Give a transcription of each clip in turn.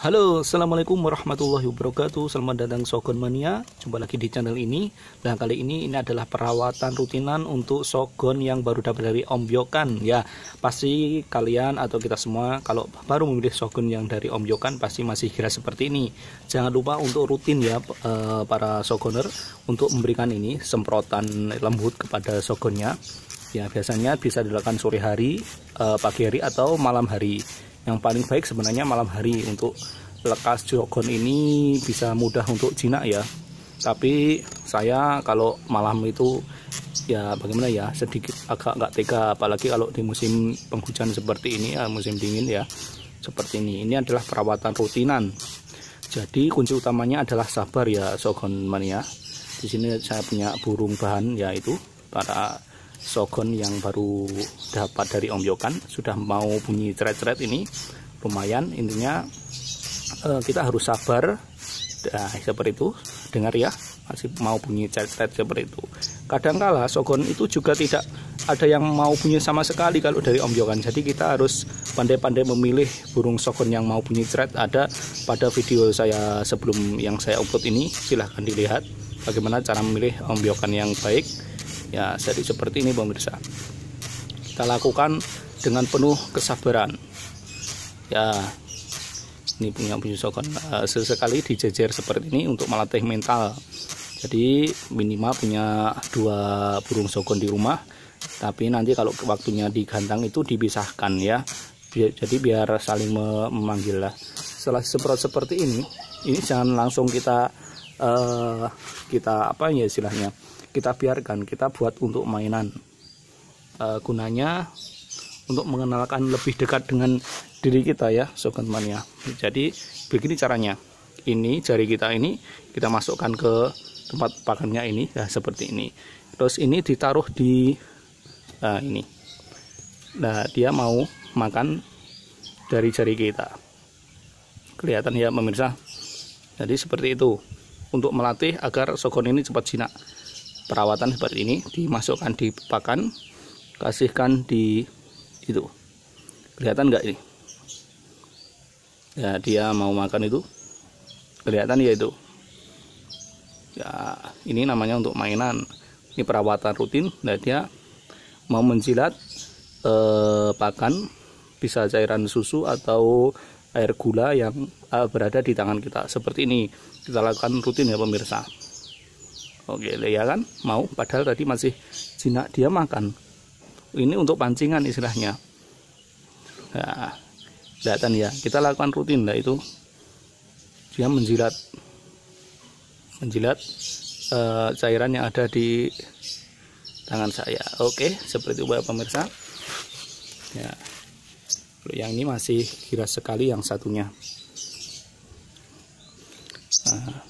Halo, Assalamualaikum warahmatullahi wabarakatuh Selamat datang Sogon Mania Jumpa lagi di channel ini Dan nah, kali ini ini adalah perawatan rutinan Untuk Sogon yang baru dapat dari Om Yokan Ya, pasti kalian atau kita semua Kalau baru memilih Sogon yang dari Om Yokan Pasti masih kira seperti ini Jangan lupa untuk rutin ya eh, Para Sogoner Untuk memberikan ini semprotan lembut kepada Sogonnya Ya, biasanya bisa dilakukan sore hari eh, Pagi hari atau malam hari yang paling baik sebenarnya malam hari untuk lekas jogon ini bisa mudah untuk jinak ya tapi saya kalau malam itu ya bagaimana ya sedikit agak nggak tega apalagi kalau di musim penghujan seperti ini ya, musim dingin ya seperti ini ini adalah perawatan rutinan jadi kunci utamanya adalah sabar ya sogon mania di sini saya punya burung bahan yaitu para sogon yang baru dapat dari Om Yokan sudah mau bunyi ceret-ceret ini lumayan intinya eh, kita harus sabar nah, seperti itu dengar ya masih mau bunyi ceret-ceret seperti itu kadangkala sogon itu juga tidak ada yang mau bunyi sama sekali kalau dari Om Yokan jadi kita harus pandai-pandai memilih burung sogon yang mau bunyi ceret ada pada video saya sebelum yang saya upload ini silahkan dilihat bagaimana cara memilih Om yang baik ya jadi seperti ini pemirsa kita lakukan dengan penuh kesabaran ya ini punya penyusokan eh, sesekali dijejer seperti ini untuk melatih mental jadi minimal punya dua burung sokon di rumah tapi nanti kalau waktunya digantang itu dipisahkan ya jadi biar saling memanggil lah setelah seperti ini ini jangan langsung kita uh, kita apa ya istilahnya kita biarkan kita buat untuk mainan uh, gunanya untuk mengenalkan lebih dekat dengan diri kita ya sobat mania jadi begini caranya ini jari kita ini kita masukkan ke tempat pakannya ini ya seperti ini terus ini ditaruh di nah, ini nah dia mau makan dari jari kita kelihatan ya pemirsa jadi seperti itu untuk melatih agar sogon ini cepat jinak perawatan seperti ini dimasukkan di pakan kasihkan di itu kelihatan nggak ini ya dia mau makan itu kelihatan ya itu ya ini namanya untuk mainan ini perawatan rutin dan dia mau menjilat eh, pakan bisa cairan susu atau air gula yang uh, berada di tangan kita seperti ini kita lakukan rutin ya pemirsa oke ya kan mau padahal tadi masih jinak dia makan ini untuk pancingan istilahnya nah, kelihatan ya kita lakukan rutin lah itu dia menjilat menjilat uh, cairan yang ada di tangan saya oke seperti itu ya pemirsa ya yang ini masih kira sekali yang satunya nah,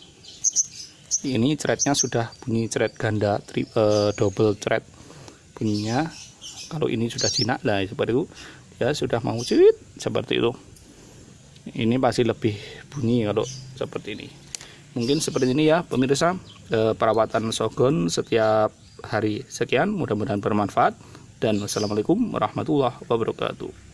ini threadnya sudah bunyi thread ganda tri, uh, double thread bunyinya kalau ini sudah jinak lah seperti itu ya sudah mau cuit seperti itu ini pasti lebih bunyi kalau seperti ini mungkin seperti ini ya pemirsa e, perawatan sogon setiap hari sekian mudah-mudahan bermanfaat dan wassalamualaikum warahmatullahi wabarakatuh